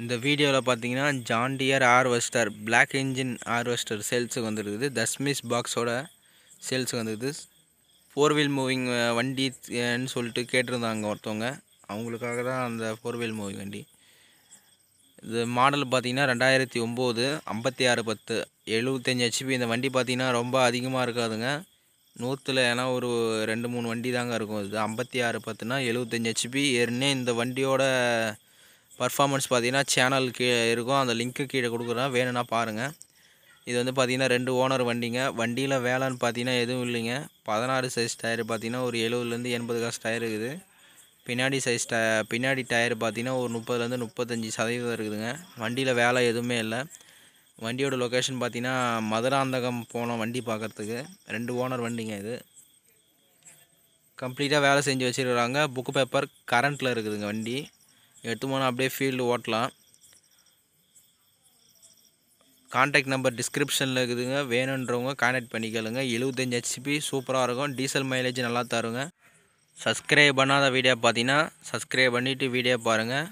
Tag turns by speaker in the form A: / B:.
A: இந்த வீடியோவில் பார்த்தீங்கன்னா John Deere harvester black engine harvester சேல்ஸுக்கு வந்துருக்குது தஸ்மிஸ் பாக்ஸோட சேல்ஸுக்கு வந்துருக்குது ஃபோர் வீல் மூவிங் வண்டின்னு சொல்லிட்டு கேட்டிருந்தாங்க ஒருத்தவங்க அவங்களுக்காக தான் அந்த ஃபோர் வீல் மூவிங் வண்டி இது மாடல் பார்த்திங்கன்னா ரெண்டாயிரத்தி ஒம்பது ஐம்பத்தி ஆறு பத்து எழுபத்தஞ்சி ஹெச்பி இந்த வண்டி பார்த்திங்கன்னா ரொம்ப அதிகமாக இருக்காதுங்க நூற்றில் ஏன்னா ஒரு ரெண்டு மூணு வண்டி தாங்க இருக்கும் இது ஐம்பத்தி ஆறு பத்துனா எழுபத்தஞ்சி ஹெச்பி ஏறினே இந்த வண்டியோட பர்ஃபார்மன்ஸ் பார்த்தீங்கன்னா சேனல் கீழே இருக்கும் அந்த லிங்க்கு கீழே கொடுக்குறேன் வேணும்னா பாருங்கள் இது வந்து பார்த்திங்கன்னா ரெண்டு ஓனர் வண்டிங்க வண்டியில் வேலைன்னு பார்த்தீங்கன்னா எதுவும் இல்லைங்க பதினாறு சைஸ் டயர் பார்த்தீங்கன்னா ஒரு எழுபதுலேருந்து எண்பது காசு டயர் இருக்குது பின்னாடி சைஸ் ட பின்னாடி டயர் பார்த்திங்கன்னா ஒரு முப்பதுலேருந்து முப்பத்தஞ்சு சதவீதம் இருக்குதுங்க வண்டியில் வேலை எதுவுமே இல்லை வண்டியோட லொக்கேஷன் பார்த்திங்கன்னா மதுராந்தகம் போனோம் வண்டி பார்க்குறதுக்கு ரெண்டு ஓனர் வண்டிங்க இது கம்ப்ளீட்டாக வேலை செஞ்சு வச்சுருக்குறாங்க புக்கு பேப்பர் கரண்ட்டில் இருக்குதுங்க வண்டி எடுத்து போனால் அப்படியே ஃபீல்டு ஓட்டலாம் கான்டாக்ட் நம்பர் டிஸ்கிரிப்ஷனில் இருக்குதுங்க வேணுன்றவங்க கான்டாக்ட் பண்ணிக்கலுங்க எழுபத்தஞ்சி ஹெச்பி சூப்பராக இருக்கும் டீசல் மைலேஜ் நல்லா தருங்க சப்ஸ்கிரைப் பண்ணாத வீடியோ பார்த்தீங்கன்னா சப்ஸ்கிரைப் பண்ணிவிட்டு வீடியோ பாருங்கள்